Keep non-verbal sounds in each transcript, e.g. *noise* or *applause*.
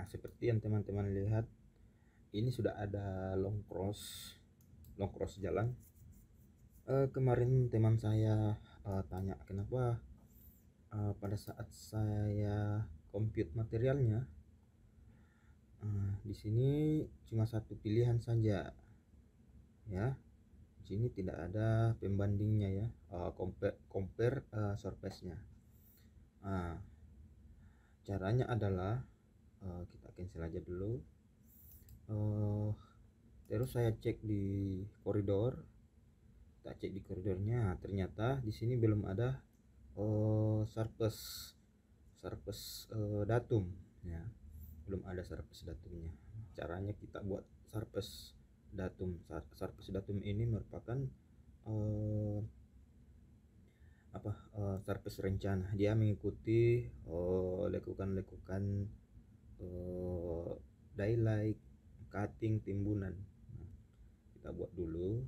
Nah, seperti yang teman-teman lihat, ini sudah ada long cross, long cross jalan. E, kemarin teman saya e, tanya kenapa e, pada saat saya compute materialnya e, di sini cuma satu pilihan saja, ya. Di sini tidak ada pembandingnya ya, e, compare, compare e, surface-nya. Nah, caranya adalah Eh, kita cancel aja dulu eh, terus saya cek di koridor kita cek di koridornya ternyata di sini belum ada uh, eh, surplus datum ya belum ada surplus datumnya caranya kita buat surplus datum surplus datum ini merupakan uh, apa uh, rencana dia mengikuti lekukan -lekukan Eh, daylight cutting timbunan nah, kita buat dulu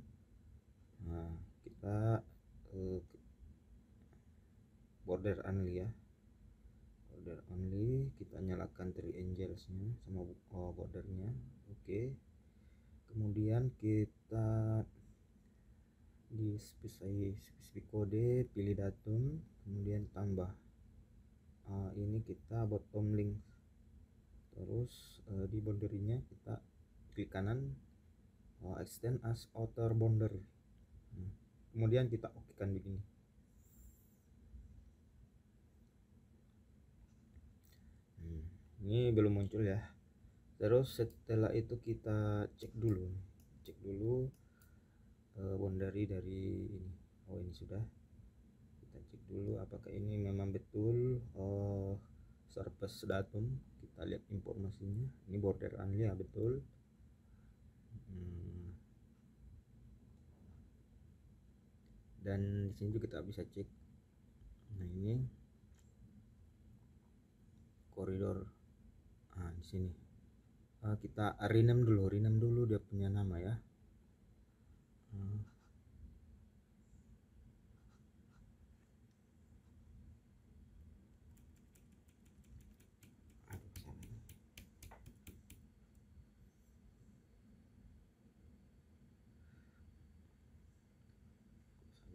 nah, kita uh, border only ya border only kita nyalakan three angels nya sama oh, bordernya oke okay. kemudian kita di spesifik, spesifik kode pilih datum kemudian tambah uh, ini kita bottom link terus uh, di boundary-nya kita klik kanan uh, extend as outer boundary hmm. kemudian kita oke kan begini hmm. ini belum muncul ya terus setelah itu kita cek dulu cek dulu uh, boundary dari ini oh ini sudah kita cek dulu apakah ini memang betul uh, service datum kita lihat informasinya ini border only ya betul hmm. dan di sini juga kita bisa cek nah ini koridor ah di sini ah, kita rename dulu rename dulu dia punya nama ya hmm.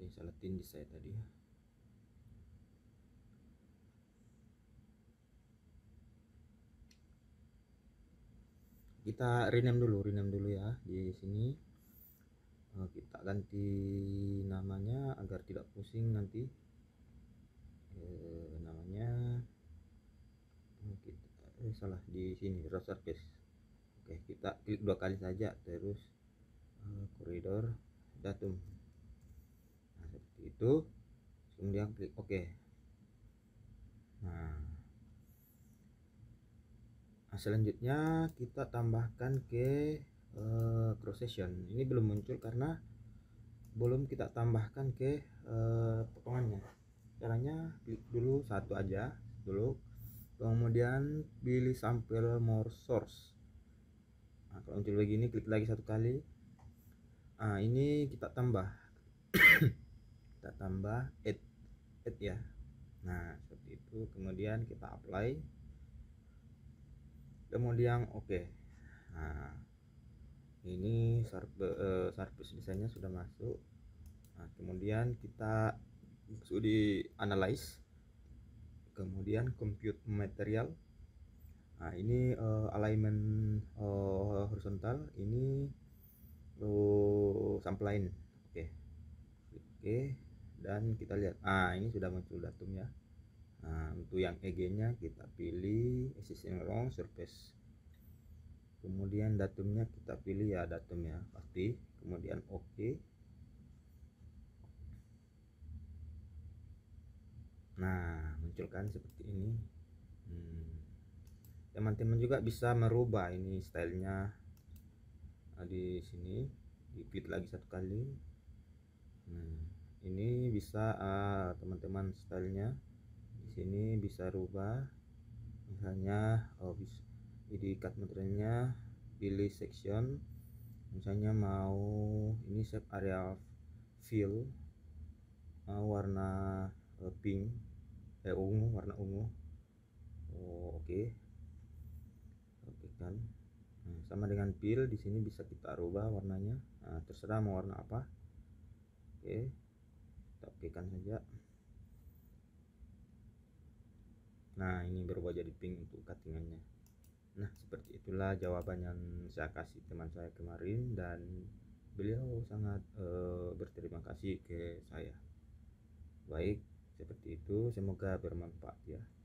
saya di saya tadi ya kita rename dulu rename dulu ya di sini eh, kita ganti namanya agar tidak pusing nanti e, namanya eh, kita eh, salah di sini roster case oke kita klik dua kali saja terus koridor datum seperti itu kemudian klik OK nah, nah selanjutnya kita tambahkan ke uh, cross section ini belum muncul karena belum kita tambahkan ke uh, potongannya caranya klik dulu satu aja dulu kemudian pilih sampel more source nah, kalau muncul begini klik lagi satu kali nah, ini kita tambah *coughs* kita tambah add add ya nah seperti itu kemudian kita apply kemudian oke okay. nah ini service eh, desainnya sudah masuk nah, kemudian kita di analyze kemudian compute material nah ini uh, alignment uh, horizontal ini uh, sample oke okay. oke okay dan kita lihat ah ini sudah muncul datum ya nah, untuk yang EG nya kita pilih existing wrong surface kemudian datumnya kita pilih ya datumnya pasti kemudian oke okay. nah munculkan seperti ini hmm. teman-teman hmm. juga bisa merubah ini stylenya nah, di sini di lagi satu kali ini bisa eh, teman-teman uh, stylenya di sini bisa rubah misalnya oh bisa jadi ikat materialnya pilih section misalnya mau ini shape area fill uh, warna uh, pink eh ungu warna ungu oh oke okay. oke kan nah, sama dengan fill di sini bisa kita rubah warnanya nah, terserah mau warna apa oke okay tapikan saja nah ini berubah jadi pink untuk cuttingannya nah seperti itulah jawaban yang saya kasih teman saya kemarin dan beliau sangat eh, berterima kasih ke saya baik seperti itu semoga bermanfaat ya